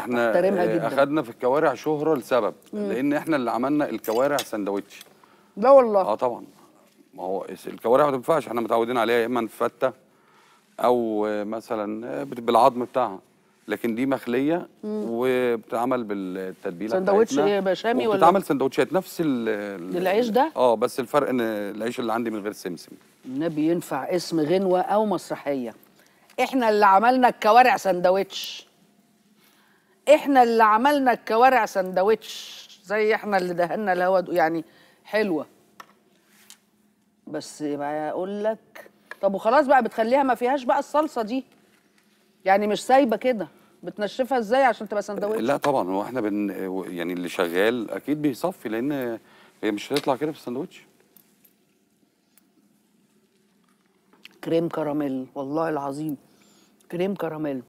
احنا آه، اخدنا في الكوارع شهره لسبب مم. لان احنا اللي عملنا الكوارع سندوتش لا والله اه طبعا ما هو الكوارع ما تنفعش احنا متعودين عليها يا اما نفته او مثلا بالعظم بتاعها لكن دي مخليه وبتعمل وبتتعمل بالتتبيله سندوتش ايه بشامي ولا بتتعمل سندوتشات نفس ال العيش ده اه بس الفرق ان العيش اللي عندي من غير سمسم النبي ينفع اسم غنوه او مسرحيه احنا اللي عملنا الكوارع سندوتش احنا اللي عملنا الكوارع سندوتش زي احنا اللي دهنا الهوا يعني حلوه بس بقى اقول لك طب وخلاص بقى بتخليها ما فيهاش بقى الصلصه دي يعني مش سايبه كده بتنشفها ازاي عشان تبقى سندوتش لا طبعا هو احنا بن يعني اللي شغال اكيد بيصفي لان هي مش هتطلع كده في السندوتش كريم كراميل والله العظيم كريم كراميل